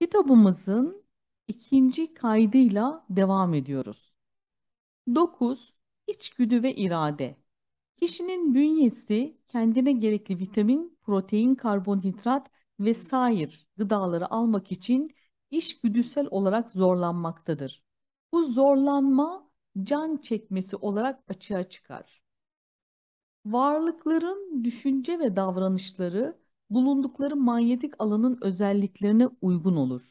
Kitabımızın ikinci kaydıyla devam ediyoruz. 9. İçgüdü ve irade. Kişinin bünyesi kendine gerekli vitamin, protein, karbonhidrat vesaire gıdaları almak için işgüdüsel olarak zorlanmaktadır. Bu zorlanma can çekmesi olarak açığa çıkar. Varlıkların düşünce ve davranışları bulundukları manyetik alanın özelliklerine uygun olur.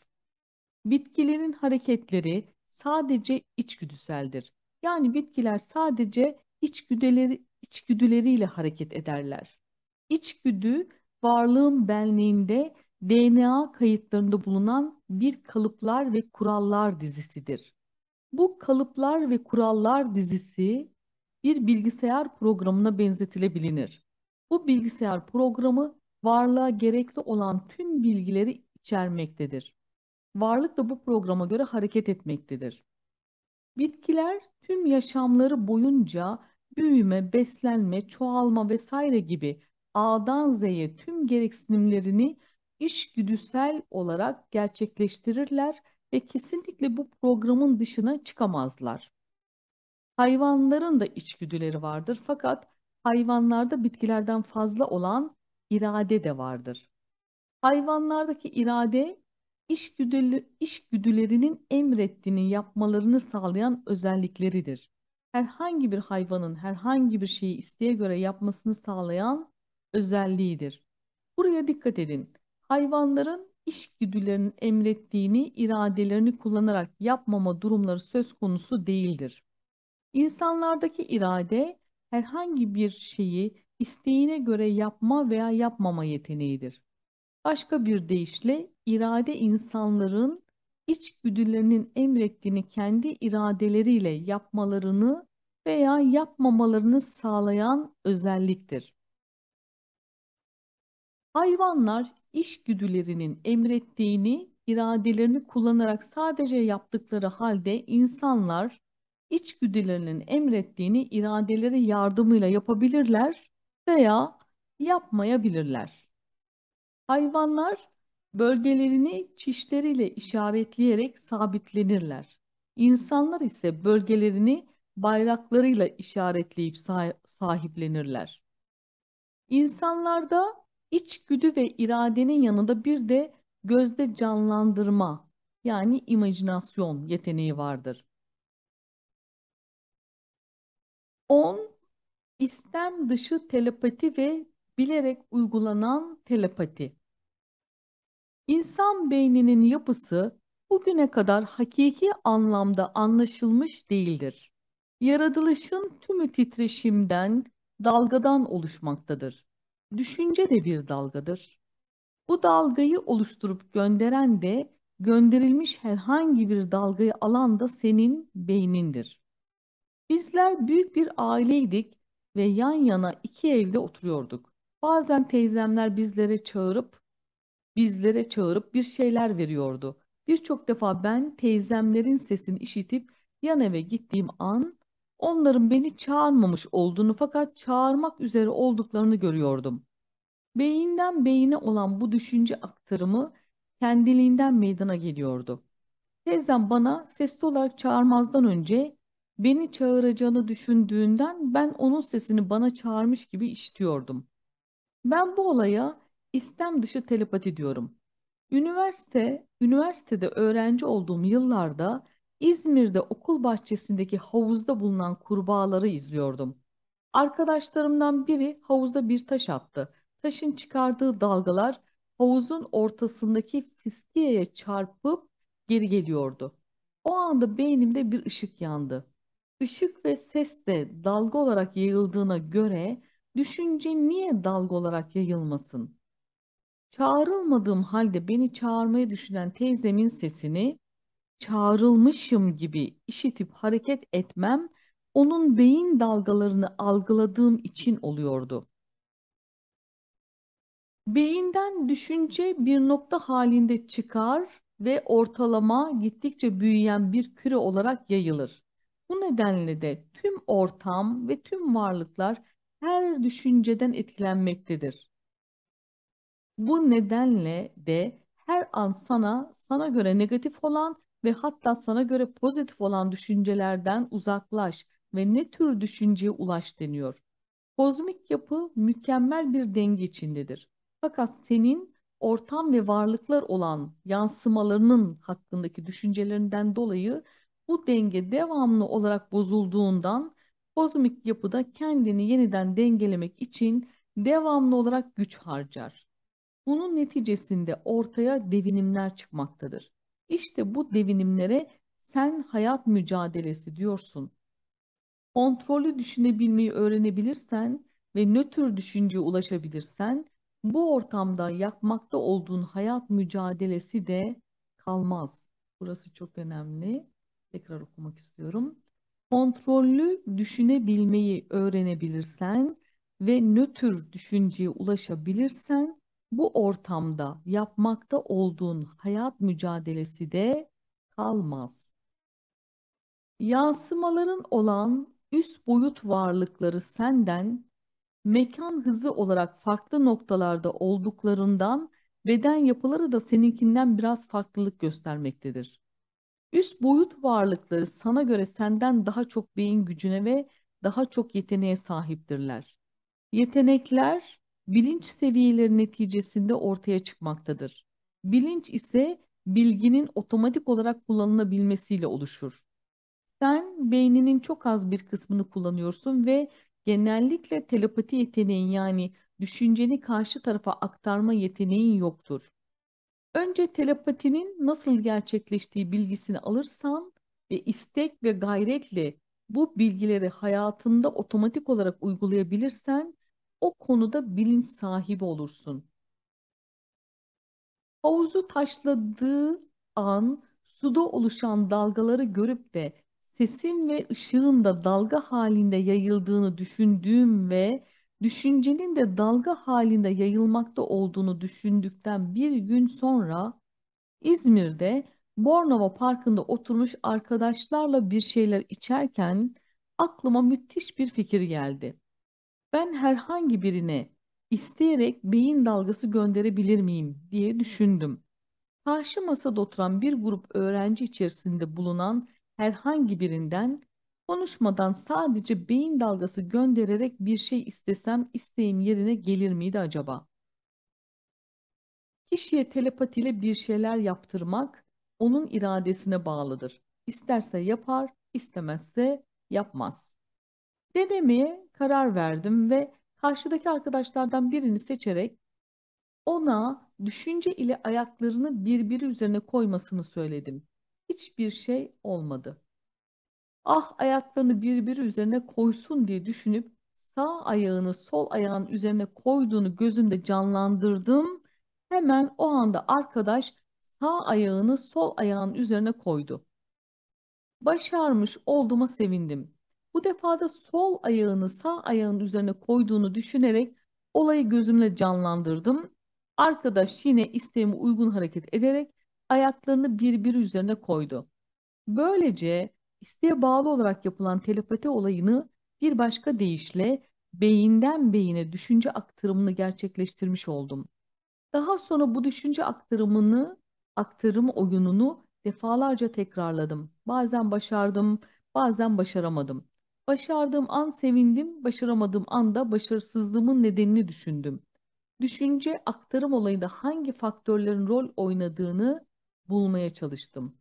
Bitkilerin hareketleri sadece içgüdüseldir. Yani bitkiler sadece içgüdüleri, içgüdüleriyle hareket ederler. İçgüdü varlığın benliğinde DNA kayıtlarında bulunan bir kalıplar ve kurallar dizisidir. Bu kalıplar ve kurallar dizisi bir bilgisayar programına benzetilebilir. Bu bilgisayar programı varlığa gerekli olan tüm bilgileri içermektedir. Varlık da bu programa göre hareket etmektedir. Bitkiler tüm yaşamları boyunca büyüme, beslenme, çoğalma vesaire gibi A'dan Z'ye tüm gereksinimlerini işgüdüsel olarak gerçekleştirirler ve kesinlikle bu programın dışına çıkamazlar. Hayvanların da içgüdüleri vardır fakat hayvanlarda bitkilerden fazla olan irade de vardır. Hayvanlardaki irade işgüdüler, işgüdülerinin emrettiğini yapmalarını sağlayan özellikleridir. Herhangi bir hayvanın herhangi bir şeyi isteğe göre yapmasını sağlayan özelliğidir. Buraya dikkat edin. Hayvanların işgüdülerinin emrettiğini, iradelerini kullanarak yapmama durumları söz konusu değildir. İnsanlardaki irade herhangi bir şeyi isteğine göre yapma veya yapmama yeteneğidir. Başka bir deyişle irade insanların içgüdülerinin emrettiğini kendi iradeleriyle yapmalarını veya yapmamalarını sağlayan özelliktir. Hayvanlar işgüdülerinin emrettiğini, iradelerini kullanarak sadece yaptıkları halde insanlar içgüdülerinin emrettiğini iradeleri yardımıyla yapabilirler veya yapmayabilirler. Hayvanlar bölgelerini çişleriyle işaretleyerek sabitlenirler. İnsanlar ise bölgelerini bayraklarıyla işaretleyip sahiplenirler. İnsanlarda içgüdü ve iradenin yanında bir de gözde canlandırma yani imajinasyon yeteneği vardır. 10 İstem dışı telepati ve bilerek uygulanan telepati. İnsan beyninin yapısı bugüne kadar hakiki anlamda anlaşılmış değildir. Yaratılışın tümü titreşimden, dalgadan oluşmaktadır. Düşünce de bir dalgadır. Bu dalgayı oluşturup gönderen de gönderilmiş herhangi bir dalgayı alan da senin beynindir. Bizler büyük bir aileydik ve yan yana iki evde oturuyorduk. Bazen teyzemler bizlere çağırıp bizlere çağırıp bir şeyler veriyordu. Birçok defa ben teyzemlerin sesini işitip yan eve gittiğim an onların beni çağırmamış olduğunu fakat çağırmak üzere olduklarını görüyordum. Beyinden beyine olan bu düşünce aktarımı kendiliğinden meydana geliyordu. Teyzem bana sesli olarak çağırmazdan önce Beni çağıracağını düşündüğünden ben onun sesini bana çağırmış gibi işitiyordum. Ben bu olaya istem dışı telepati diyorum. Üniversite, üniversitede öğrenci olduğum yıllarda İzmir'de okul bahçesindeki havuzda bulunan kurbağaları izliyordum. Arkadaşlarımdan biri havuza bir taş attı. Taşın çıkardığı dalgalar havuzun ortasındaki fiskiyeye çarpıp geri geliyordu. O anda beynimde bir ışık yandı. Işık ve ses de dalga olarak yayıldığına göre düşünce niye dalga olarak yayılmasın? Çağrılmadığım halde beni çağırmaya düşünen teyzemin sesini çağrılmışım gibi işitip hareket etmem onun beyin dalgalarını algıladığım için oluyordu. Beyinden düşünce bir nokta halinde çıkar ve ortalama gittikçe büyüyen bir küre olarak yayılır. Bu nedenle de tüm ortam ve tüm varlıklar her düşünceden etkilenmektedir. Bu nedenle de her an sana, sana göre negatif olan ve hatta sana göre pozitif olan düşüncelerden uzaklaş ve ne tür düşünceye ulaş deniyor. Kozmik yapı mükemmel bir denge içindedir. Fakat senin ortam ve varlıklar olan yansımalarının hakkındaki düşüncelerinden dolayı bu denge devamlı olarak bozulduğundan kozmik yapıda kendini yeniden dengelemek için devamlı olarak güç harcar. Bunun neticesinde ortaya devinimler çıkmaktadır. İşte bu devinimlere sen hayat mücadelesi diyorsun. Kontrollü düşünebilmeyi öğrenebilirsen ve nötr düşünceye ulaşabilirsen bu ortamda yapmakta olduğun hayat mücadelesi de kalmaz. Burası çok önemli. Tekrar okumak istiyorum. Kontrollü düşünebilmeyi öğrenebilirsen ve nötr düşünceye ulaşabilirsen bu ortamda yapmakta olduğun hayat mücadelesi de kalmaz. Yansımaların olan üst boyut varlıkları senden mekan hızı olarak farklı noktalarda olduklarından beden yapıları da seninkinden biraz farklılık göstermektedir. Üst boyut varlıkları sana göre senden daha çok beyin gücüne ve daha çok yeteneğe sahiptirler. Yetenekler bilinç seviyeleri neticesinde ortaya çıkmaktadır. Bilinç ise bilginin otomatik olarak kullanılabilmesiyle oluşur. Sen beyninin çok az bir kısmını kullanıyorsun ve genellikle telepati yeteneğin yani düşünceni karşı tarafa aktarma yeteneğin yoktur. Önce telepatinin nasıl gerçekleştiği bilgisini alırsan ve istek ve gayretle bu bilgileri hayatında otomatik olarak uygulayabilirsen o konuda bilinç sahibi olursun. Havuzu taşladığı an suda oluşan dalgaları görüp de sesin ve ışığın da dalga halinde yayıldığını düşündüğüm ve düşüncenin de dalga halinde yayılmakta olduğunu düşündükten bir gün sonra İzmir'de Bornova Parkı'nda oturmuş arkadaşlarla bir şeyler içerken aklıma müthiş bir fikir geldi. Ben herhangi birine isteyerek beyin dalgası gönderebilir miyim diye düşündüm. Karşı masada oturan bir grup öğrenci içerisinde bulunan herhangi birinden Konuşmadan sadece beyin dalgası göndererek bir şey istesem isteğim yerine gelir miydi acaba? Kişiye telepatiyle bir şeyler yaptırmak onun iradesine bağlıdır. İsterse yapar, istemezse yapmaz. Denemeye karar verdim ve karşıdaki arkadaşlardan birini seçerek ona düşünce ile ayaklarını birbiri üzerine koymasını söyledim. Hiçbir şey olmadı. Ah ayaklarını birbiri üzerine koysun diye düşünüp sağ ayağını sol ayağın üzerine koyduğunu gözümde canlandırdım. Hemen o anda arkadaş sağ ayağını sol ayağın üzerine koydu. Başarmış olduğuma sevindim. Bu defada sol ayağını sağ ayağın üzerine koyduğunu düşünerek olayı gözümle canlandırdım. Arkadaş yine isteğime uygun hareket ederek ayaklarını birbiri üzerine koydu. Böylece isteğe bağlı olarak yapılan telepati olayını bir başka deyişle beyinden beyine düşünce aktarımını gerçekleştirmiş oldum. Daha sonra bu düşünce aktarımını, aktarım oyununu defalarca tekrarladım. Bazen başardım, bazen başaramadım. Başardığım an sevindim, başaramadığım anda başarısızlığımın nedenini düşündüm. Düşünce aktarım olayında hangi faktörlerin rol oynadığını bulmaya çalıştım.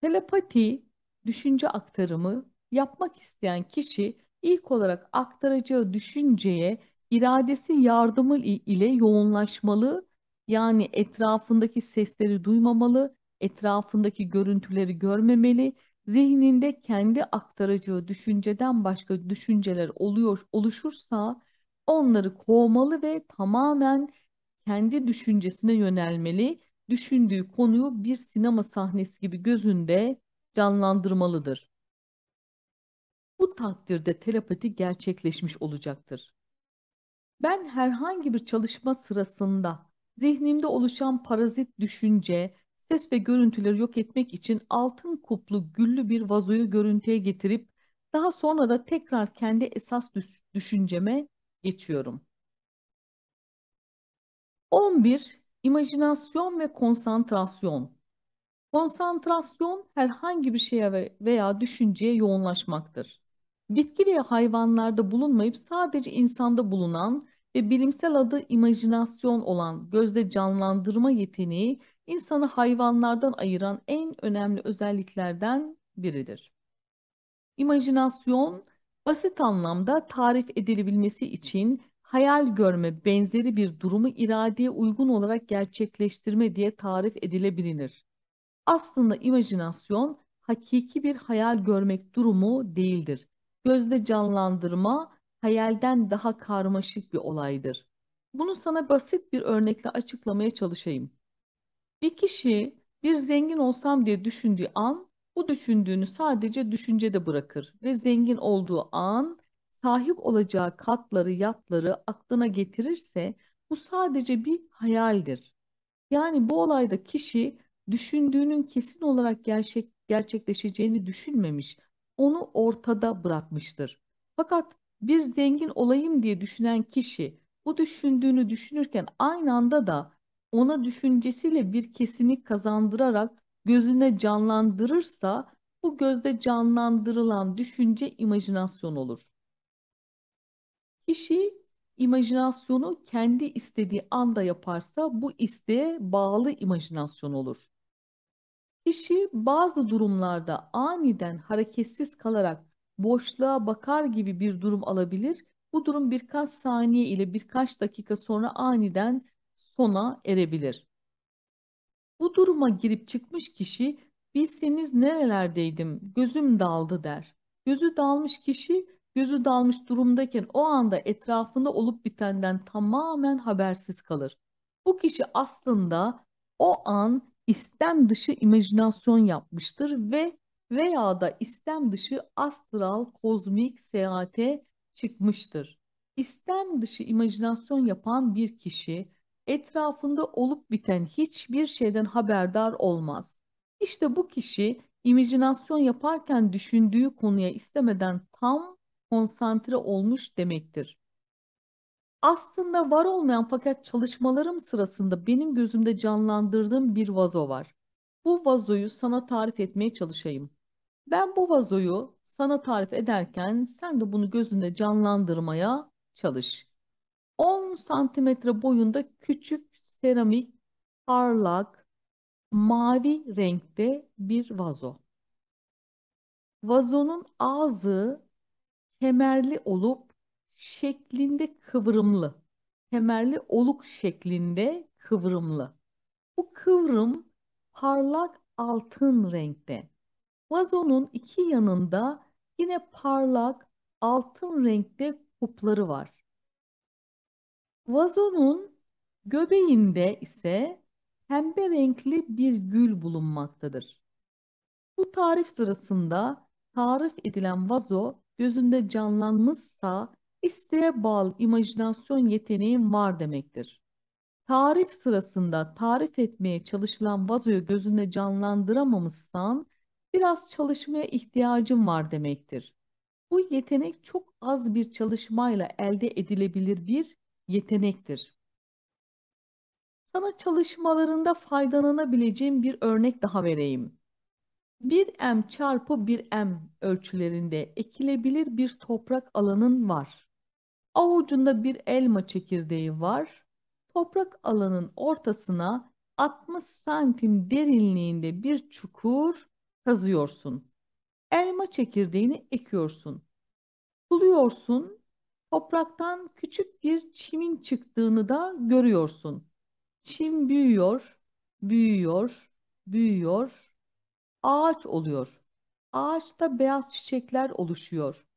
Telepati düşünce aktarımı yapmak isteyen kişi ilk olarak aktaracağı düşünceye iradesi yardımı ile yoğunlaşmalı. Yani etrafındaki sesleri duymamalı, etrafındaki görüntüleri görmemeli, zihninde kendi aktaracağı düşünceden başka düşünceler oluyor oluşursa onları kovmalı ve tamamen kendi düşüncesine yönelmeli. Düşündüğü konuyu bir sinema sahnesi gibi gözünde canlandırmalıdır. Bu takdirde telepati gerçekleşmiş olacaktır. Ben herhangi bir çalışma sırasında zihnimde oluşan parazit düşünce, ses ve görüntüleri yok etmek için altın kuplu güllü bir vazoyu görüntüye getirip daha sonra da tekrar kendi esas düşünceme geçiyorum. 11. İmajinasyon ve konsantrasyon Konsantrasyon herhangi bir şeye veya düşünceye yoğunlaşmaktır. Bitki veya hayvanlarda bulunmayıp sadece insanda bulunan ve bilimsel adı imajinasyon olan gözde canlandırma yeteneği insanı hayvanlardan ayıran en önemli özelliklerden biridir. İmajinasyon basit anlamda tarif edilebilmesi için hayal görme benzeri bir durumu iradeye uygun olarak gerçekleştirme diye tarif edilebilir. Aslında imajinasyon hakiki bir hayal görmek durumu değildir. Gözde canlandırma hayalden daha karmaşık bir olaydır. Bunu sana basit bir örnekle açıklamaya çalışayım. Bir kişi bir zengin olsam diye düşündüğü an bu düşündüğünü sadece düşüncede bırakır ve zengin olduğu an sahip olacağı katları, yatları aklına getirirse bu sadece bir hayaldir. Yani bu olayda kişi düşündüğünün kesin olarak gerçek gerçekleşeceğini düşünmemiş, onu ortada bırakmıştır. Fakat bir zengin olayım diye düşünen kişi bu düşündüğünü düşünürken aynı anda da ona düşüncesiyle bir kesinlik kazandırarak gözüne canlandırırsa bu gözde canlandırılan düşünce imajinasyon olur. Kişi imajinasyonu kendi istediği anda yaparsa bu isteğe bağlı imajinasyon olur. Kişi bazı durumlarda aniden hareketsiz kalarak boşluğa bakar gibi bir durum alabilir. Bu durum birkaç saniye ile birkaç dakika sonra aniden sona erebilir. Bu duruma girip çıkmış kişi bilseniz nerelerdeydim gözüm daldı der. Gözü dalmış kişi gözü dalmış durumdayken o anda etrafında olup bitenden tamamen habersiz kalır. Bu kişi aslında o an istem dışı imajinasyon yapmıştır ve veya da istem dışı astral kozmik seyahate çıkmıştır. İstem dışı imajinasyon yapan bir kişi etrafında olup biten hiçbir şeyden haberdar olmaz. İşte bu kişi imajinasyon yaparken düşündüğü konuya istemeden tam konsantre olmuş demektir. Aslında var olmayan fakat çalışmalarım sırasında benim gözümde canlandırdığım bir vazo var. Bu vazoyu sana tarif etmeye çalışayım. Ben bu vazoyu sana tarif ederken sen de bunu gözünde canlandırmaya çalış. 10 santimetre boyunda küçük seramik, parlak, mavi renkte bir vazo. Vazonun ağzı kemerli olup şeklinde kıvrımlı. Kemerli oluk şeklinde kıvrımlı. Bu kıvrım parlak altın renkte. Vazonun iki yanında yine parlak altın renkte kupları var. Vazonun göbeğinde ise pembe renkli bir gül bulunmaktadır. Bu tarif sırasında tarif edilen vazo gözünde canlanmışsa İsteğe bağlı imajinasyon yeteneğin var demektir. Tarif sırasında tarif etmeye çalışılan vazoyu gözünde canlandıramamışsan biraz çalışmaya ihtiyacın var demektir. Bu yetenek çok az bir çalışmayla elde edilebilir bir yetenektir. Sana çalışmalarında faydalanabileceğim bir örnek daha vereyim. 1M çarpı 1M ölçülerinde ekilebilir bir toprak alanın var. Avucunda bir elma çekirdeği var. Toprak alanın ortasına 60 santim derinliğinde bir çukur kazıyorsun. Elma çekirdeğini ekiyorsun. Buluyorsun, topraktan küçük bir çimin çıktığını da görüyorsun. Çim büyüyor, büyüyor, büyüyor, ağaç oluyor. Ağaçta beyaz çiçekler oluşuyor.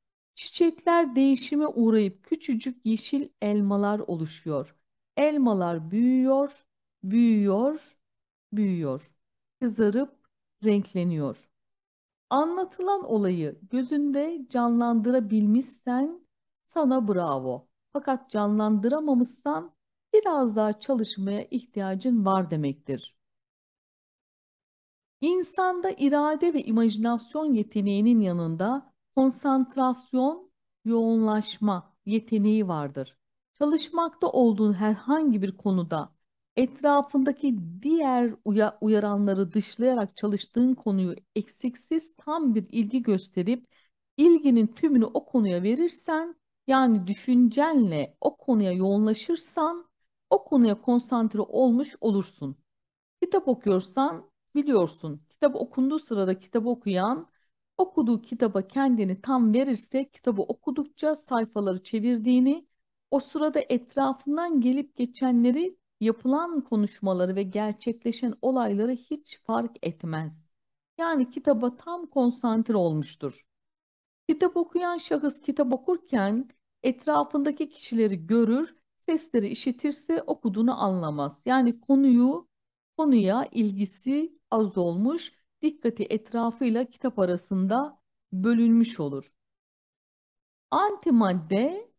Çiçekler değişime uğrayıp küçücük yeşil elmalar oluşuyor. Elmalar büyüyor, büyüyor, büyüyor. Kızarıp renkleniyor. Anlatılan olayı gözünde canlandırabilmişsen sana bravo. Fakat canlandıramamışsan biraz daha çalışmaya ihtiyacın var demektir. İnsanda irade ve imajinasyon yeteneğinin yanında konsantrasyon, yoğunlaşma yeteneği vardır. Çalışmakta olduğun herhangi bir konuda etrafındaki diğer uya uyaranları dışlayarak çalıştığın konuyu eksiksiz tam bir ilgi gösterip ilginin tümünü o konuya verirsen yani düşüncenle o konuya yoğunlaşırsan o konuya konsantre olmuş olursun. Kitap okuyorsan biliyorsun kitap okunduğu sırada kitap okuyan okuduğu kitaba kendini tam verirse kitabı okudukça sayfaları çevirdiğini, o sırada etrafından gelip geçenleri, yapılan konuşmaları ve gerçekleşen olayları hiç fark etmez. Yani kitaba tam konsantre olmuştur. Kitap okuyan şahıs kitap okurken etrafındaki kişileri görür, sesleri işitirse okuduğunu anlamaz. Yani konuyu konuya ilgisi az olmuş dikkati etrafıyla kitap arasında bölünmüş olur. Antimadde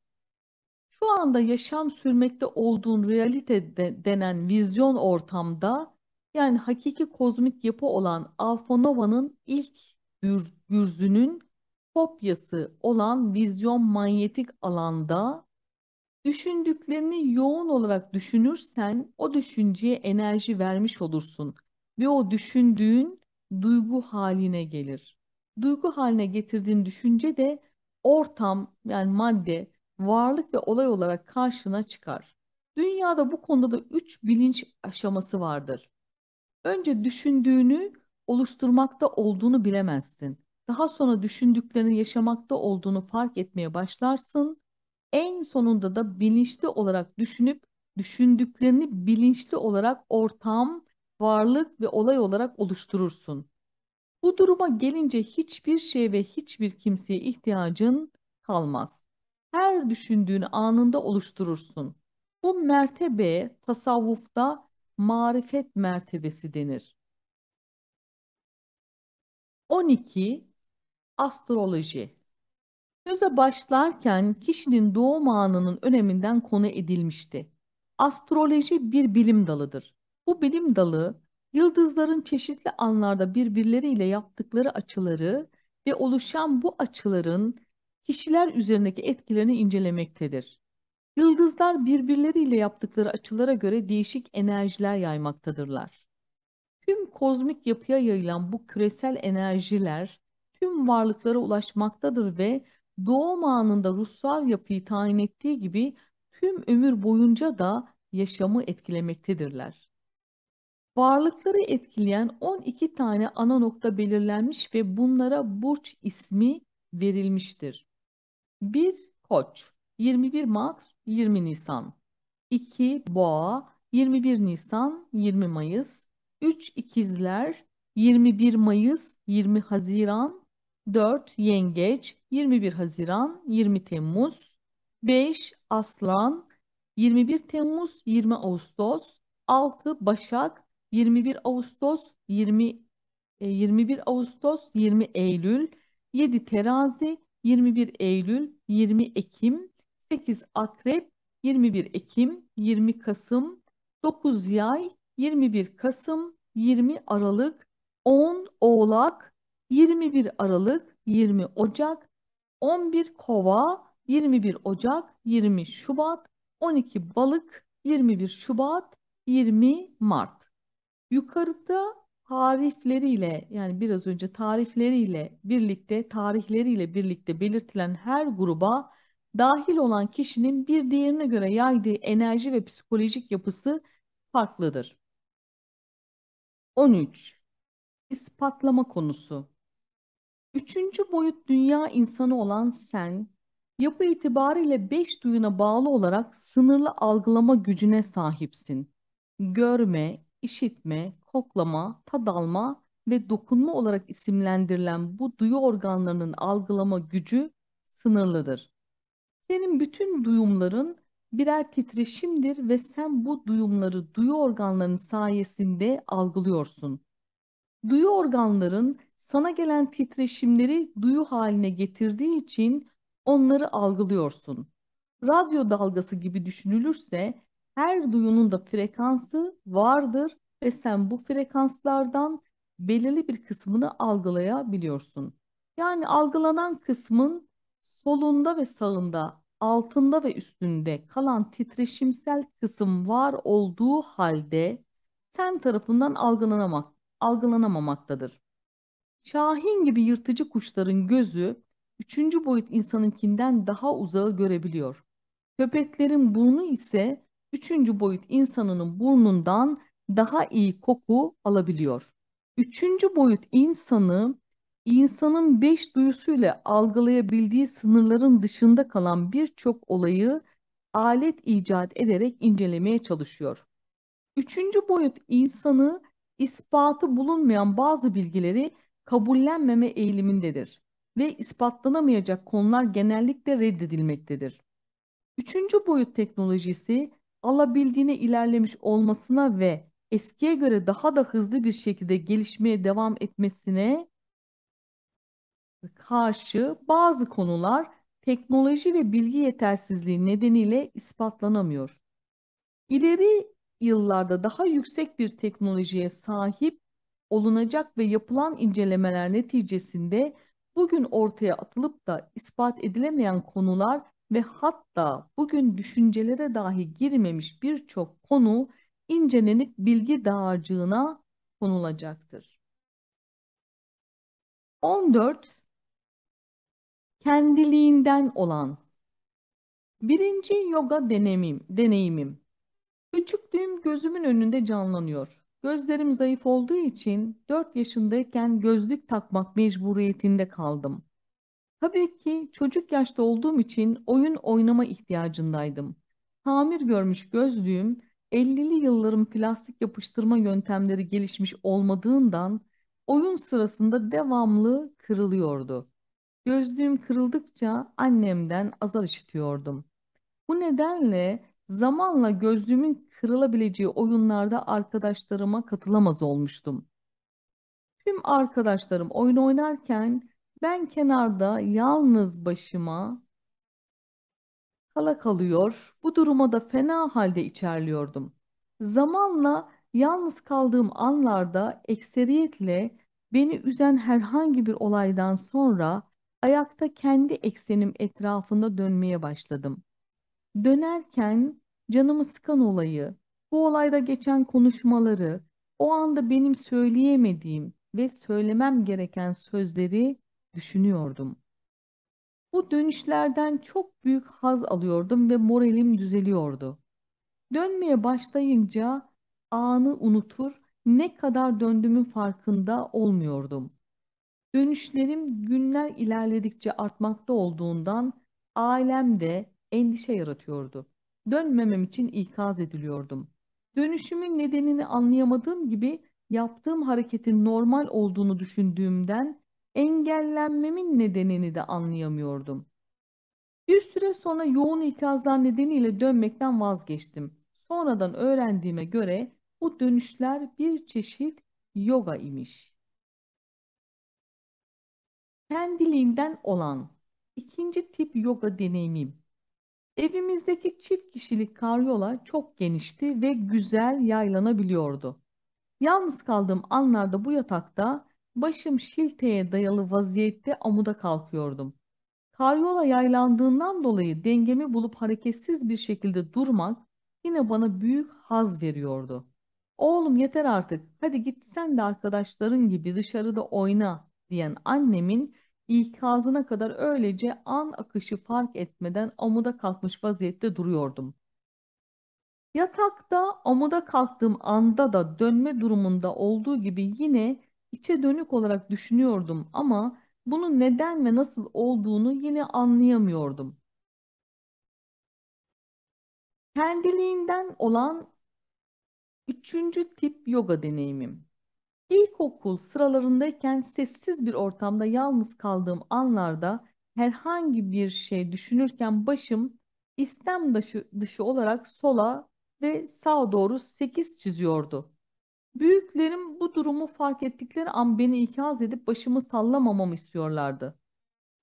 şu anda yaşam sürmekte olduğun realite de, denen vizyon ortamda yani hakiki kozmik yapı olan Alfanova'nın ilk gürzünün kopyası olan vizyon manyetik alanda düşündüklerini yoğun olarak düşünürsen o düşünceye enerji vermiş olursun ve o düşündüğün duygu haline gelir. Duygu haline getirdiğin düşünce de ortam yani madde, varlık ve olay olarak karşına çıkar. Dünyada bu konuda da üç bilinç aşaması vardır. Önce düşündüğünü oluşturmakta olduğunu bilemezsin. Daha sonra düşündüklerini yaşamakta olduğunu fark etmeye başlarsın. En sonunda da bilinçli olarak düşünüp düşündüklerini bilinçli olarak ortam varlık ve olay olarak oluşturursun. Bu duruma gelince hiçbir şey ve hiçbir kimseye ihtiyacın kalmaz. Her düşündüğünü anında oluşturursun. Bu mertebe tasavvufta marifet mertebesi denir. 12. Astroloji Söze başlarken kişinin doğum anının öneminden konu edilmişti. Astroloji bir bilim dalıdır. Bu bilim dalı yıldızların çeşitli anlarda birbirleriyle yaptıkları açıları ve oluşan bu açıların kişiler üzerindeki etkilerini incelemektedir. Yıldızlar birbirleriyle yaptıkları açılara göre değişik enerjiler yaymaktadırlar. Tüm kozmik yapıya yayılan bu küresel enerjiler tüm varlıklara ulaşmaktadır ve doğum anında ruhsal yapıyı tayin ettiği gibi tüm ömür boyunca da yaşamı etkilemektedirler. Varlıkları etkileyen 12 tane ana nokta belirlenmiş ve bunlara burç ismi verilmiştir. 1. Koç 21 Mart 20 Nisan 2. Boğa 21 Nisan 20 Mayıs 3. İkizler 21 Mayıs 20 Haziran 4. Yengeç 21 Haziran 20 Temmuz 5. Aslan 21 Temmuz 20 Ağustos 6. Başak 21 Ağustos, 20 e, 21 Ağustos, 20 Eylül, 7 Terazi, 21 Eylül, 20 Ekim, 8 Akrep, 21 Ekim, 20 Kasım, 9 Yay, 21 Kasım, 20 Aralık, 10 Oğlak, 21 Aralık, 20 Ocak, 11 Kova, 21 Ocak, 20 Şubat, 12 Balık, 21 Şubat, 20 Mart. Yukarıda tarifleriyle yani biraz önce tarifleriyle birlikte tarihleriyle birlikte belirtilen her gruba dahil olan kişinin bir diğerine göre yaydığı enerji ve psikolojik yapısı farklıdır. 13. İspatlama konusu. Üçüncü boyut dünya insanı olan sen, yapı itibariyle beş duyuna bağlı olarak sınırlı algılama gücüne sahipsin. Görme, işitme, koklama, tad alma ve dokunma olarak isimlendirilen bu duyu organlarının algılama gücü sınırlıdır. Senin bütün duyumların birer titreşimdir ve sen bu duyumları duyu organlarının sayesinde algılıyorsun. Duyu organların sana gelen titreşimleri duyu haline getirdiği için onları algılıyorsun. Radyo dalgası gibi düşünülürse her duyunun da frekansı vardır ve sen bu frekanslardan belirli bir kısmını algılayabiliyorsun. Yani algılanan kısmın solunda ve sağında, altında ve üstünde kalan titreşimsel kısım var olduğu halde sen tarafından algılanamak, algılanamamaktadır. Şahin gibi yırtıcı kuşların gözü üçüncü boyut insanınkinden daha uzağı görebiliyor. Köpeklerin burnu ise üçüncü boyut insanının burnundan daha iyi koku alabiliyor. Üçüncü boyut insanı insanın beş duyusuyla algılayabildiği sınırların dışında kalan birçok olayı alet icat ederek incelemeye çalışıyor. Üçüncü boyut insanı ispatı bulunmayan bazı bilgileri kabullenmeme eğilimindedir ve ispatlanamayacak konular genellikle reddedilmektedir. Üçüncü boyut teknolojisi alabildiğine ilerlemiş olmasına ve eskiye göre daha da hızlı bir şekilde gelişmeye devam etmesine karşı bazı konular teknoloji ve bilgi yetersizliği nedeniyle ispatlanamıyor. İleri yıllarda daha yüksek bir teknolojiye sahip olunacak ve yapılan incelemeler neticesinde bugün ortaya atılıp da ispat edilemeyen konular ve hatta bugün düşüncelere dahi girmemiş birçok konu incelenip bilgi dağarcığına konulacaktır. 14. Kendiliğinden olan Birinci yoga deneyimim. deneyimim. Küçüklüğüm gözümün önünde canlanıyor. Gözlerim zayıf olduğu için 4 yaşındayken gözlük takmak mecburiyetinde kaldım. Tabii ki çocuk yaşta olduğum için oyun oynama ihtiyacındaydım. Tamir görmüş gözlüğüm 50'li yılların plastik yapıştırma yöntemleri gelişmiş olmadığından oyun sırasında devamlı kırılıyordu. Gözlüğüm kırıldıkça annemden azar işitiyordum. Bu nedenle zamanla gözlüğümün kırılabileceği oyunlarda arkadaşlarıma katılamaz olmuştum. Tüm arkadaşlarım oyun oynarken ben kenarda yalnız başıma kala kalıyor. Bu duruma da fena halde içerliyordum. Zamanla yalnız kaldığım anlarda ekseriyetle beni üzen herhangi bir olaydan sonra ayakta kendi eksenim etrafında dönmeye başladım. Dönerken canımı sıkan olayı, bu olayda geçen konuşmaları, o anda benim söyleyemediğim ve söylemem gereken sözleri düşünüyordum. Bu dönüşlerden çok büyük haz alıyordum ve moralim düzeliyordu. Dönmeye başlayınca anı unutur, ne kadar döndüğümün farkında olmuyordum. Dönüşlerim günler ilerledikçe artmakta olduğundan ailem de endişe yaratıyordu. Dönmemem için ikaz ediliyordum. Dönüşümün nedenini anlayamadığım gibi yaptığım hareketin normal olduğunu düşündüğümden engellenmemin nedenini de anlayamıyordum. Bir süre sonra yoğun ikazlar nedeniyle dönmekten vazgeçtim. Sonradan öğrendiğime göre bu dönüşler bir çeşit yoga imiş. Kendiliğinden olan ikinci tip yoga deneyimim. Evimizdeki çift kişilik karyola çok genişti ve güzel yaylanabiliyordu. Yalnız kaldığım anlarda bu yatakta Başım şilteye dayalı vaziyette amuda kalkıyordum. Karyola yaylandığından dolayı dengemi bulup hareketsiz bir şekilde durmak yine bana büyük haz veriyordu. Oğlum yeter artık hadi git sen de arkadaşların gibi dışarıda oyna diyen annemin ikazına kadar öylece an akışı fark etmeden amuda kalkmış vaziyette duruyordum. Yatakta amuda kalktığım anda da dönme durumunda olduğu gibi yine içe dönük olarak düşünüyordum ama bunun neden ve nasıl olduğunu yine anlayamıyordum. Kendiliğinden olan üçüncü tip yoga deneyimim. İlkokul sıralarındayken sessiz bir ortamda yalnız kaldığım anlarda herhangi bir şey düşünürken başım istem dışı, dışı olarak sola ve sağa doğru 8 çiziyordu. Büyüklerim bu durumu fark ettikleri an beni ikaz edip başımı sallamamamı istiyorlardı.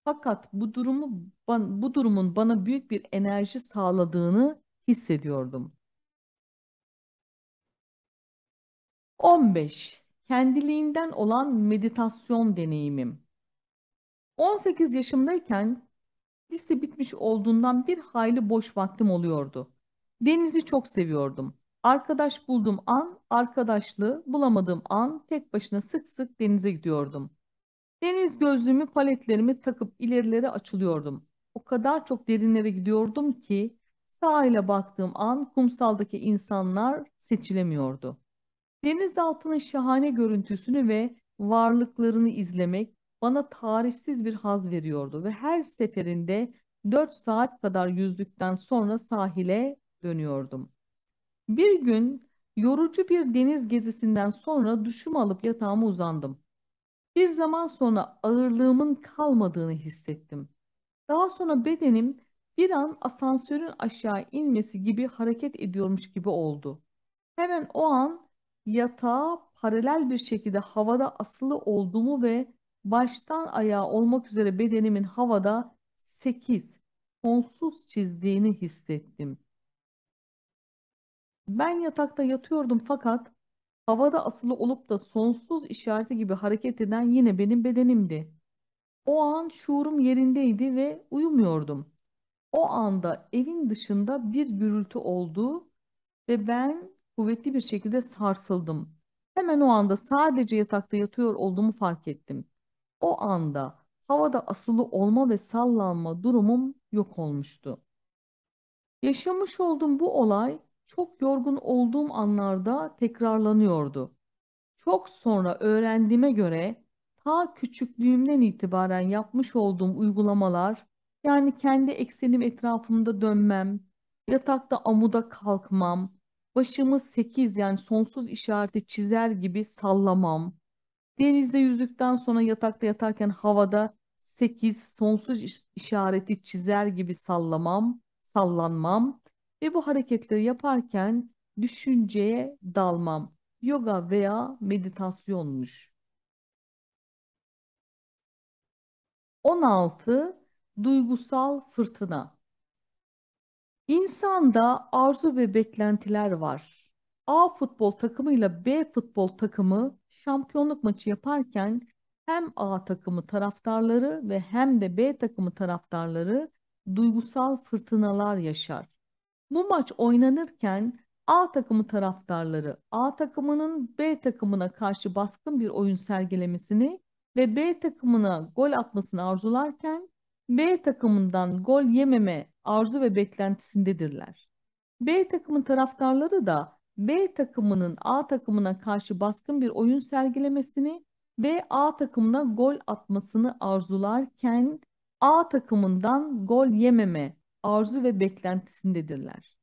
Fakat bu durumu bu durumun bana büyük bir enerji sağladığını hissediyordum. 15. Kendiliğinden olan meditasyon deneyimim. 18 yaşımdayken lise bitmiş olduğundan bir hayli boş vaktim oluyordu. Denizi çok seviyordum. Arkadaş bulduğum an, arkadaşlığı bulamadığım an tek başına sık sık denize gidiyordum. Deniz gözlüğümü paletlerimi takıp ilerilere açılıyordum. O kadar çok derinlere gidiyordum ki sahile baktığım an kumsaldaki insanlar seçilemiyordu. Deniz altının şahane görüntüsünü ve varlıklarını izlemek bana tarifsiz bir haz veriyordu ve her seferinde 4 saat kadar yüzdükten sonra sahile dönüyordum. Bir gün yorucu bir deniz gezisinden sonra duşumu alıp yatağıma uzandım. Bir zaman sonra ağırlığımın kalmadığını hissettim. Daha sonra bedenim bir an asansörün aşağı inmesi gibi hareket ediyormuş gibi oldu. Hemen o an yatağa paralel bir şekilde havada asılı olduğumu ve baştan ayağa olmak üzere bedenimin havada 8 sonsuz çizdiğini hissettim. Ben yatakta yatıyordum fakat havada asılı olup da sonsuz işareti gibi hareket eden yine benim bedenimdi. O an şuurum yerindeydi ve uyumuyordum. O anda evin dışında bir gürültü oldu ve ben kuvvetli bir şekilde sarsıldım. Hemen o anda sadece yatakta yatıyor olduğumu fark ettim. O anda havada asılı olma ve sallanma durumum yok olmuştu. Yaşamış olduğum bu olay çok yorgun olduğum anlarda tekrarlanıyordu. Çok sonra öğrendiğime göre ta küçüklüğümden itibaren yapmış olduğum uygulamalar yani kendi eksenim etrafımda dönmem, yatakta amuda kalkmam, başımı sekiz yani sonsuz işareti çizer gibi sallamam, denizde yüzdükten sonra yatakta yatarken havada sekiz sonsuz işareti çizer gibi sallamam, sallanmam ve bu hareketleri yaparken düşünceye dalmam. Yoga veya meditasyonmuş. 16. Duygusal fırtına. İnsanda arzu ve beklentiler var. A futbol takımıyla B futbol takımı şampiyonluk maçı yaparken hem A takımı taraftarları ve hem de B takımı taraftarları duygusal fırtınalar yaşar. Bu maç oynanırken A takımı taraftarları A takımının B takımına karşı baskın bir oyun sergilemesini ve B takımına gol atmasını arzularken B takımından gol yememe arzu ve beklentisindedirler. B takımın taraftarları da B takımının A takımına karşı baskın bir oyun sergilemesini ve A takımına gol atmasını arzularken A takımından gol yememe arzu ve beklentisindedirler.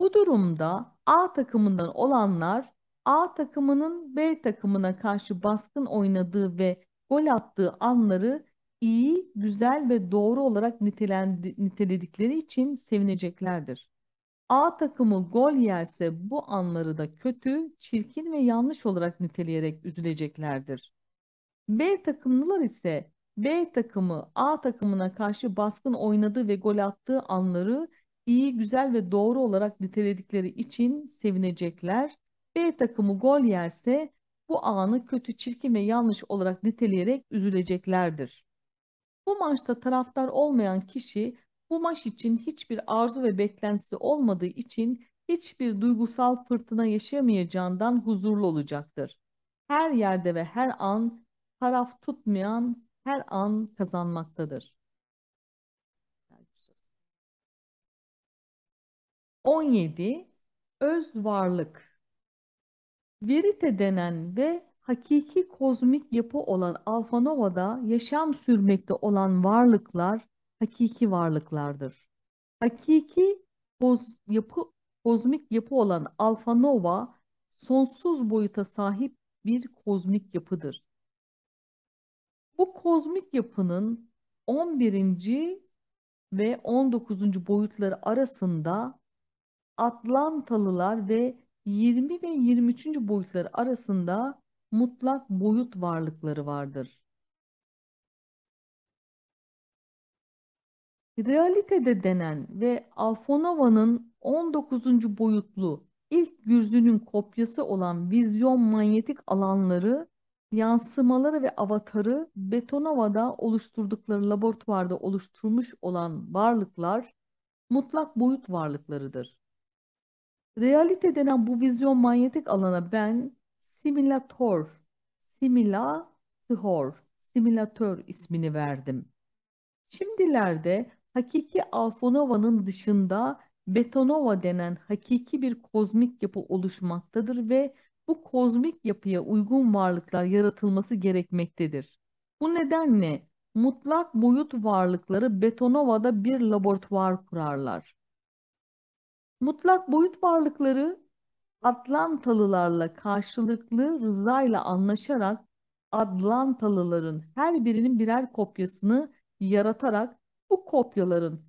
Bu durumda A takımından olanlar A takımının B takımına karşı baskın oynadığı ve gol attığı anları iyi, güzel ve doğru olarak niteledikleri için sevineceklerdir. A takımı gol yerse bu anları da kötü, çirkin ve yanlış olarak niteleyerek üzüleceklerdir. B takımlılar ise B takımı A takımına karşı baskın oynadığı ve gol attığı anları iyi, güzel ve doğru olarak niteledikleri için sevinecekler. B takımı gol yerse bu anı kötü, çirkin ve yanlış olarak niteleyerek üzüleceklerdir. Bu maçta taraftar olmayan kişi bu maç için hiçbir arzu ve beklentisi olmadığı için hiçbir duygusal fırtına yaşamayacağından huzurlu olacaktır. Her yerde ve her an taraf tutmayan her an kazanmaktadır. 17. Öz varlık. Verite denen ve hakiki kozmik yapı olan Alfa Nova'da yaşam sürmekte olan varlıklar hakiki varlıklardır. Hakiki koz, yapı, kozmik yapı olan Alfa Nova sonsuz boyuta sahip bir kozmik yapıdır. Bu kozmik yapının 11. ve 19. boyutları arasında Atlantalılar ve 20 ve 23. boyutları arasında mutlak boyut varlıkları vardır. Realitede denen ve Alfonova'nın 19. boyutlu ilk gürzünün kopyası olan vizyon manyetik alanları yansımaları ve avatarı Betonova'da oluşturdukları laboratuvarda oluşturmuş olan varlıklar mutlak boyut varlıklarıdır. Realite denen bu vizyon manyetik alana ben simülatör, simülatör, simülatör ismini verdim. Şimdilerde hakiki Alfonova'nın dışında Betonova denen hakiki bir kozmik yapı oluşmaktadır ve bu kozmik yapıya uygun varlıklar yaratılması gerekmektedir. Bu nedenle mutlak boyut varlıkları Betonova'da bir laboratuvar kurarlar. Mutlak boyut varlıkları Atlantalılarla karşılıklı rızayla anlaşarak Atlantalıların her birinin birer kopyasını yaratarak bu kopyaların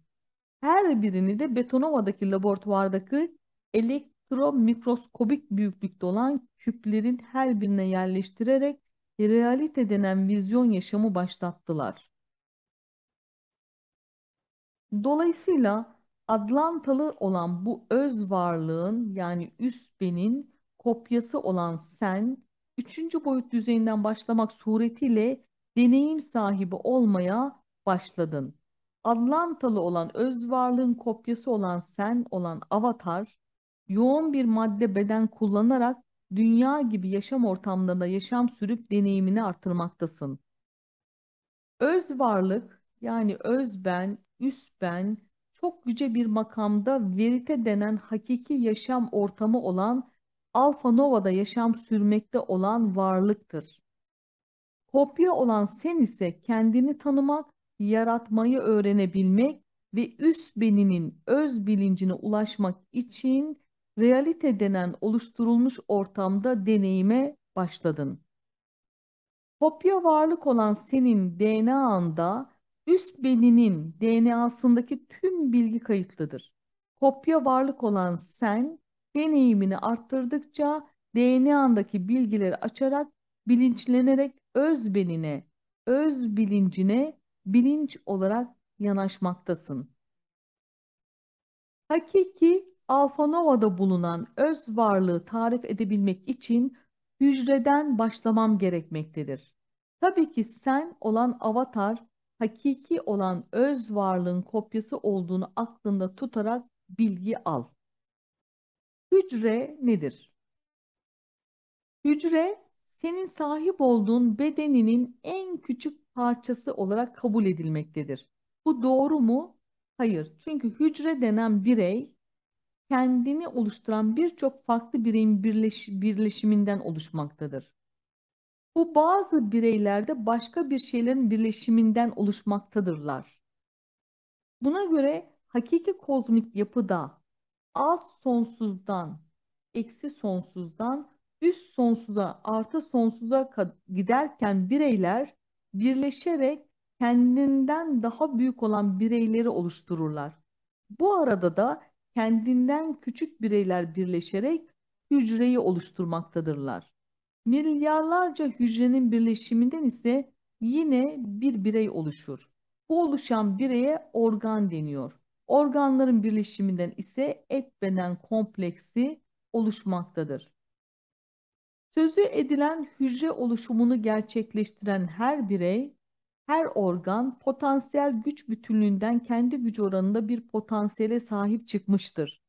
her birini de Betonova'daki laboratuvardaki elek mikro mikroskobik büyüklükte olan küplerin her birine yerleştirerek realite denen vizyon yaşamı başlattılar. Dolayısıyla Adlantalı olan bu öz varlığın yani üst benin kopyası olan sen, üçüncü boyut düzeyinden başlamak suretiyle deneyim sahibi olmaya başladın. Adlantalı olan öz varlığın kopyası olan sen olan avatar, yoğun bir madde beden kullanarak dünya gibi yaşam ortamlarında yaşam sürüp deneyimini artırmaktasın. Öz varlık yani öz ben, üst ben çok yüce bir makamda verite denen hakiki yaşam ortamı olan Alfa Nova'da yaşam sürmekte olan varlıktır. Kopya olan sen ise kendini tanımak, yaratmayı öğrenebilmek ve üst beninin öz bilincine ulaşmak için realite denen oluşturulmuş ortamda deneyime başladın. Kopya varlık olan senin DNA'nda üst beninin DNA'sındaki tüm bilgi kayıtlıdır. Kopya varlık olan sen deneyimini arttırdıkça DNA'ndaki bilgileri açarak bilinçlenerek öz benine, öz bilincine bilinç olarak yanaşmaktasın. Hakiki Alfanova'da bulunan öz varlığı tarif edebilmek için hücreden başlamam gerekmektedir. Tabii ki sen olan avatar, hakiki olan öz varlığın kopyası olduğunu aklında tutarak bilgi al. Hücre nedir? Hücre, senin sahip olduğun bedeninin en küçük parçası olarak kabul edilmektedir. Bu doğru mu? Hayır. Çünkü hücre denen birey kendini oluşturan birçok farklı bireyin birleş, birleşiminden oluşmaktadır. Bu bazı bireylerde başka bir şeylerin birleşiminden oluşmaktadırlar. Buna göre hakiki kozmik yapıda alt sonsuzdan eksi sonsuzdan üst sonsuza artı sonsuza giderken bireyler birleşerek kendinden daha büyük olan bireyleri oluştururlar. Bu arada da kendinden küçük bireyler birleşerek hücreyi oluşturmaktadırlar. Milyarlarca hücrenin birleşiminden ise yine bir birey oluşur. Bu oluşan bireye organ deniyor. Organların birleşiminden ise et beden kompleksi oluşmaktadır. Sözü edilen hücre oluşumunu gerçekleştiren her birey her organ potansiyel güç bütünlüğünden kendi gücü oranında bir potansiyele sahip çıkmıştır.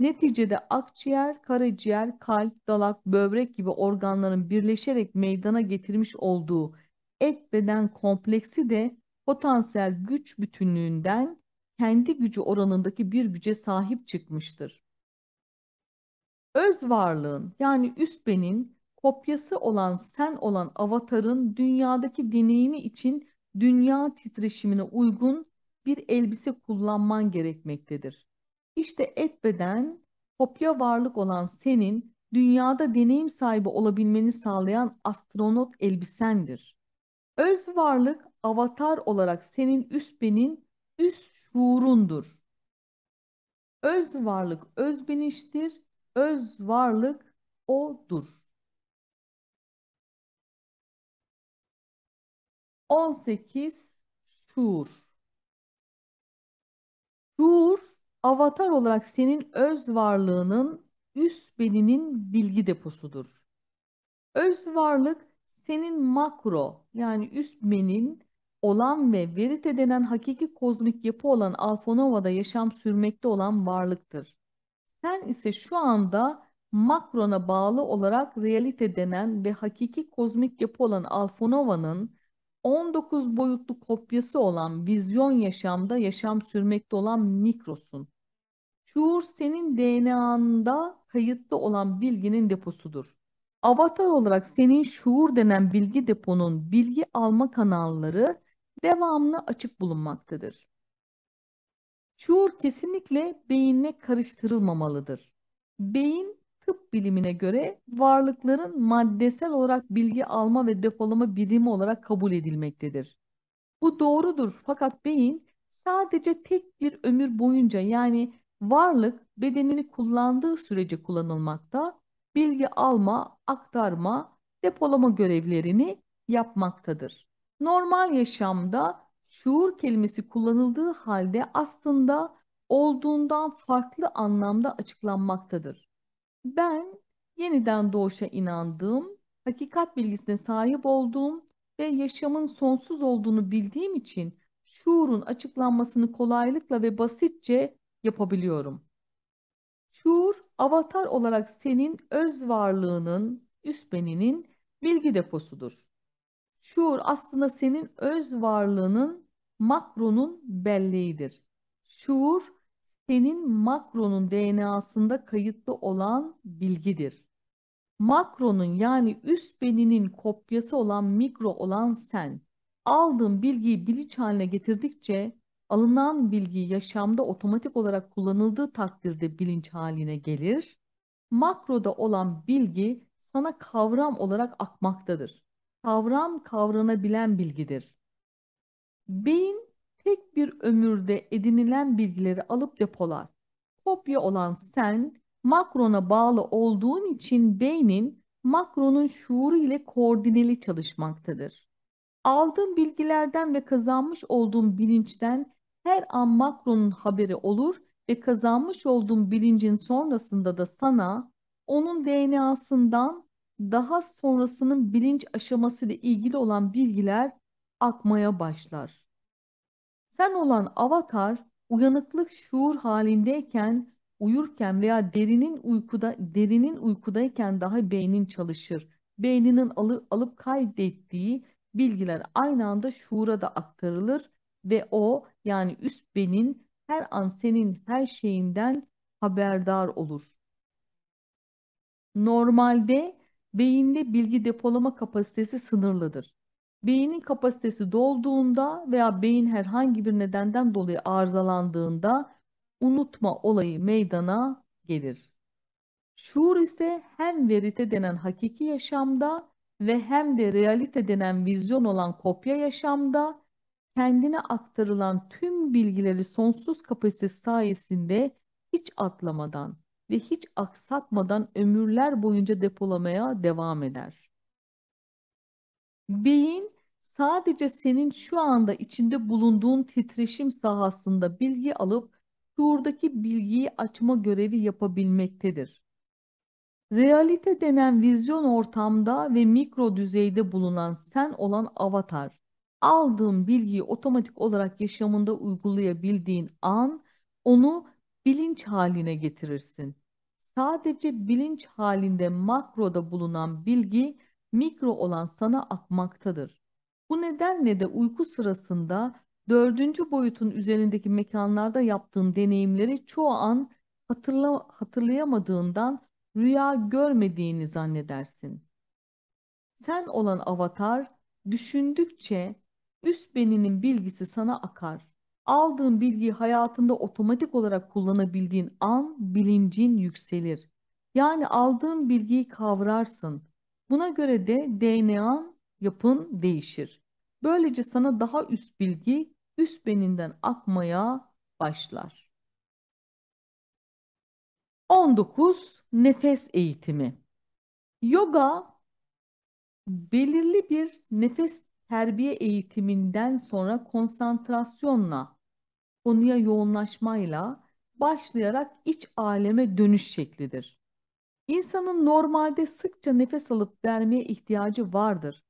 Neticede akciğer, karaciğer, kalp, dalak, böbrek gibi organların birleşerek meydana getirmiş olduğu et beden kompleksi de potansiyel güç bütünlüğünden kendi gücü oranındaki bir güce sahip çıkmıştır. Öz varlığın yani üst benin kopyası olan sen olan avatarın dünyadaki deneyimi için dünya titreşimine uygun bir elbise kullanman gerekmektedir. İşte et beden, kopya varlık olan senin dünyada deneyim sahibi olabilmeni sağlayan astronot elbisendir. Öz varlık avatar olarak senin üst benin, üst şuurundur. Öz varlık öz beniştir. öz varlık odur. 18 şuur. Şuur avatar olarak senin öz varlığının üst beninin bilgi deposudur. Öz varlık senin makro yani üst benin olan ve verite denen hakiki kozmik yapı olan Alfonova'da yaşam sürmekte olan varlıktır. Sen ise şu anda makrona bağlı olarak realite denen ve hakiki kozmik yapı olan Alfonova'nın 19 boyutlu kopyası olan vizyon yaşamda yaşam sürmekte olan mikrosun. Şuur senin DNA'nda kayıtlı olan bilginin deposudur. Avatar olarak senin şuur denen bilgi deponun bilgi alma kanalları devamlı açık bulunmaktadır. Şuur kesinlikle beyinle karıştırılmamalıdır. Beyin tıp bilimine göre varlıkların maddesel olarak bilgi alma ve depolama birimi olarak kabul edilmektedir. Bu doğrudur fakat beyin sadece tek bir ömür boyunca yani varlık bedenini kullandığı sürece kullanılmakta, bilgi alma, aktarma, depolama görevlerini yapmaktadır. Normal yaşamda şuur kelimesi kullanıldığı halde aslında olduğundan farklı anlamda açıklanmaktadır. Ben yeniden doğuşa inandığım, hakikat bilgisine sahip olduğum ve yaşamın sonsuz olduğunu bildiğim için şuurun açıklanmasını kolaylıkla ve basitçe yapabiliyorum. Şuur, avatar olarak senin öz varlığının, üst beninin bilgi deposudur. Şuur aslında senin öz varlığının, makronun belleğidir. Şuur senin makronun DNA'sında kayıtlı olan bilgidir. Makronun yani üst beninin kopyası olan mikro olan sen. Aldığın bilgiyi bilinç haline getirdikçe alınan bilgi yaşamda otomatik olarak kullanıldığı takdirde bilinç haline gelir. Makroda olan bilgi sana kavram olarak akmaktadır. Kavram kavranabilen bilgidir. Beyin tek bir ömürde edinilen bilgileri alıp depolar. Kopya olan sen makrona bağlı olduğun için beynin makronun şuuru ile koordineli çalışmaktadır. Aldığın bilgilerden ve kazanmış olduğun bilinçten her an makronun haberi olur ve kazanmış olduğun bilincin sonrasında da sana onun DNA'sından daha sonrasının bilinç aşaması ile ilgili olan bilgiler akmaya başlar. Sen olan avatar uyanıklık şuur halindeyken uyurken veya derinin uykuda derinin uykudayken daha beynin çalışır. Beyninin alı, alıp kaydettiği bilgiler aynı anda şuura da aktarılır ve o yani üst benin her an senin her şeyinden haberdar olur. Normalde beyinde bilgi depolama kapasitesi sınırlıdır. Beynin kapasitesi dolduğunda veya beyin herhangi bir nedenden dolayı arızalandığında unutma olayı meydana gelir. Şuur ise hem verite denen hakiki yaşamda ve hem de realite denen vizyon olan kopya yaşamda kendine aktarılan tüm bilgileri sonsuz kapasitesi sayesinde hiç atlamadan ve hiç aksatmadan ömürler boyunca depolamaya devam eder. Beyin sadece senin şu anda içinde bulunduğun titreşim sahasında bilgi alıp şuurdaki bilgiyi açma görevi yapabilmektedir. Realite denen vizyon ortamda ve mikro düzeyde bulunan sen olan avatar, aldığın bilgiyi otomatik olarak yaşamında uygulayabildiğin an onu bilinç haline getirirsin. Sadece bilinç halinde makroda bulunan bilgi mikro olan sana akmaktadır. Bu nedenle de uyku sırasında dördüncü boyutun üzerindeki mekanlarda yaptığın deneyimleri çoğu an hatırla, hatırlayamadığından rüya görmediğini zannedersin. Sen olan avatar düşündükçe üst beninin bilgisi sana akar. Aldığın bilgiyi hayatında otomatik olarak kullanabildiğin an bilincin yükselir. Yani aldığın bilgiyi kavrarsın. Buna göre de DNA'n yapın değişir. Böylece sana daha üst bilgi üst beninden akmaya başlar. 19. Nefes eğitimi. Yoga belirli bir nefes terbiye eğitiminden sonra konsantrasyonla, konuya yoğunlaşmayla başlayarak iç aleme dönüş şeklidir. İnsanın normalde sıkça nefes alıp vermeye ihtiyacı vardır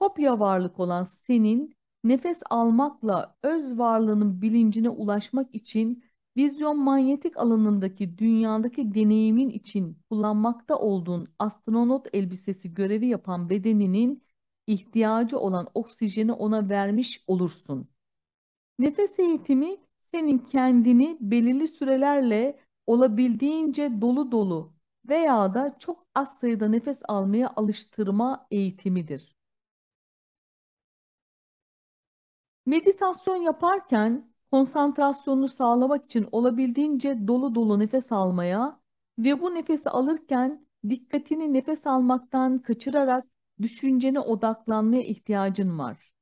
kopya varlık olan senin nefes almakla öz varlığının bilincine ulaşmak için vizyon manyetik alanındaki dünyadaki deneyimin için kullanmakta olduğun astronot elbisesi görevi yapan bedeninin ihtiyacı olan oksijeni ona vermiş olursun. Nefes eğitimi senin kendini belirli sürelerle olabildiğince dolu dolu veya da çok az sayıda nefes almaya alıştırma eğitimidir. Meditasyon yaparken konsantrasyonunu sağlamak için olabildiğince dolu dolu nefes almaya ve bu nefesi alırken dikkatini nefes almaktan kaçırarak düşüncene odaklanmaya ihtiyacın var.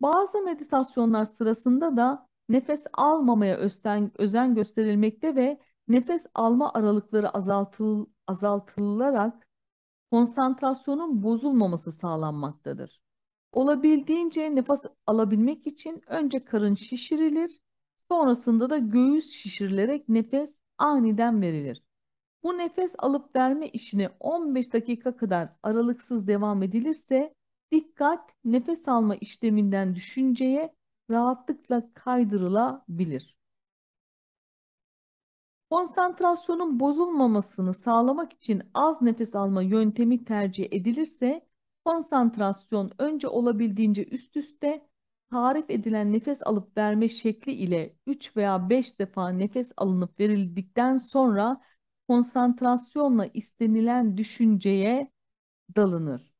Bazı meditasyonlar sırasında da nefes almamaya özen, gösterilmekte ve nefes alma aralıkları azaltıl, azaltılarak konsantrasyonun bozulmaması sağlanmaktadır. Olabildiğince nefes alabilmek için önce karın şişirilir, sonrasında da göğüs şişirilerek nefes aniden verilir. Bu nefes alıp verme işine 15 dakika kadar aralıksız devam edilirse dikkat nefes alma işleminden düşünceye rahatlıkla kaydırılabilir. Konsantrasyonun bozulmamasını sağlamak için az nefes alma yöntemi tercih edilirse konsantrasyon önce olabildiğince üst üste tarif edilen nefes alıp verme şekli ile 3 veya 5 defa nefes alınıp verildikten sonra konsantrasyonla istenilen düşünceye dalınır.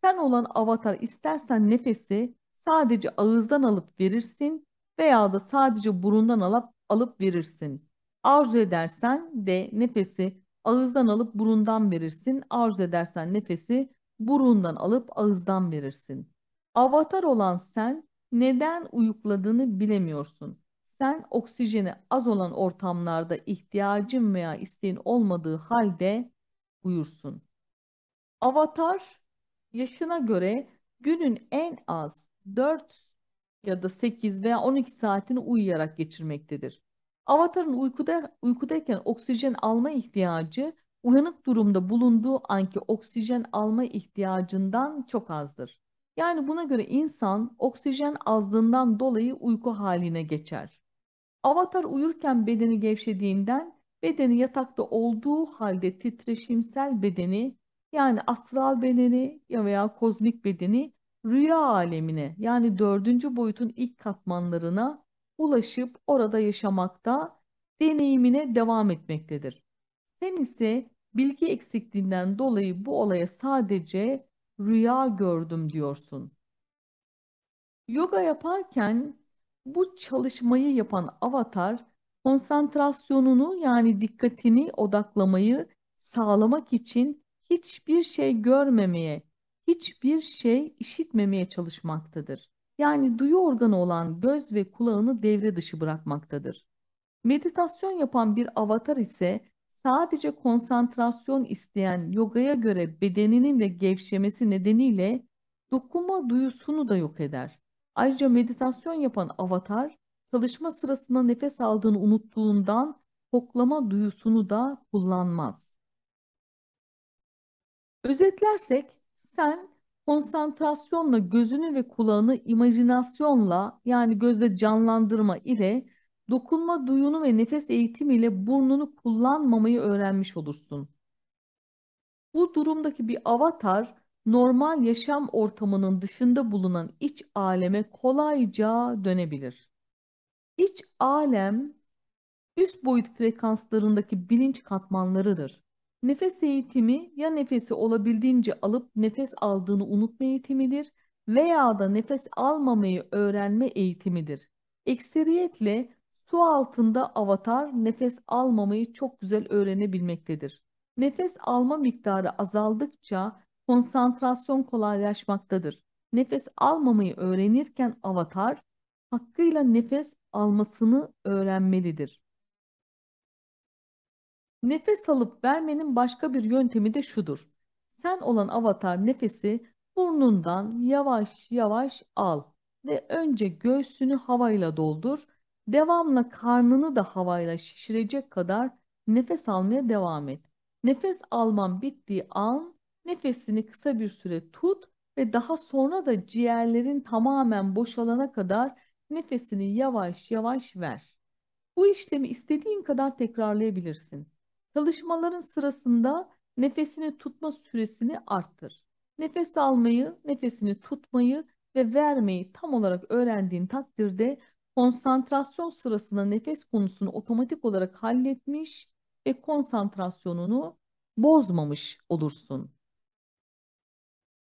Sen olan avatar istersen nefesi sadece ağızdan alıp verirsin veya da sadece burundan alıp alıp verirsin. Arzu edersen de nefesi ağızdan alıp burundan verirsin. Arzu edersen nefesi burundan alıp ağızdan verirsin. Avatar olan sen neden uyukladığını bilemiyorsun. Sen oksijeni az olan ortamlarda ihtiyacın veya isteğin olmadığı halde uyursun. Avatar yaşına göre günün en az 4 ya da 8 veya 12 saatini uyuyarak geçirmektedir. Avatarın uykuda, uykudayken oksijen alma ihtiyacı uyanık durumda bulunduğu anki oksijen alma ihtiyacından çok azdır. Yani buna göre insan oksijen azlığından dolayı uyku haline geçer. Avatar uyurken bedeni gevşediğinden bedeni yatakta olduğu halde titreşimsel bedeni yani astral bedeni ya veya kozmik bedeni rüya alemine yani dördüncü boyutun ilk katmanlarına ulaşıp orada yaşamakta deneyimine devam etmektedir. Sen ise bilgi eksikliğinden dolayı bu olaya sadece rüya gördüm diyorsun. Yoga yaparken bu çalışmayı yapan avatar konsantrasyonunu yani dikkatini odaklamayı sağlamak için hiçbir şey görmemeye, hiçbir şey işitmemeye çalışmaktadır. Yani duyu organı olan göz ve kulağını devre dışı bırakmaktadır. Meditasyon yapan bir avatar ise sadece konsantrasyon isteyen yogaya göre bedeninin de gevşemesi nedeniyle dokunma duyusunu da yok eder. Ayrıca meditasyon yapan avatar çalışma sırasında nefes aldığını unuttuğundan koklama duyusunu da kullanmaz. Özetlersek sen konsantrasyonla gözünü ve kulağını imajinasyonla yani gözle canlandırma ile Dokunma duyunu ve nefes eğitimiyle burnunu kullanmamayı öğrenmiş olursun. Bu durumdaki bir avatar normal yaşam ortamının dışında bulunan iç aleme kolayca dönebilir. İç alem üst boyut frekanslarındaki bilinç katmanlarıdır. Nefes eğitimi ya nefesi olabildiğince alıp nefes aldığını unutma eğitimidir veya da nefes almamayı öğrenme eğitimidir. Ekseriyetle Su altında avatar nefes almamayı çok güzel öğrenebilmektedir. Nefes alma miktarı azaldıkça konsantrasyon kolaylaşmaktadır. Nefes almamayı öğrenirken avatar hakkıyla nefes almasını öğrenmelidir. Nefes alıp vermenin başka bir yöntemi de şudur. Sen olan avatar nefesi burnundan yavaş yavaş al ve önce göğsünü havayla doldur Devamla karnını da havayla şişirecek kadar nefes almaya devam et. Nefes alman bittiği an nefesini kısa bir süre tut ve daha sonra da ciğerlerin tamamen boşalana kadar nefesini yavaş yavaş ver. Bu işlemi istediğin kadar tekrarlayabilirsin. Çalışmaların sırasında nefesini tutma süresini arttır. Nefes almayı, nefesini tutmayı ve vermeyi tam olarak öğrendiğin takdirde konsantrasyon sırasında nefes konusunu otomatik olarak halletmiş ve konsantrasyonunu bozmamış olursun.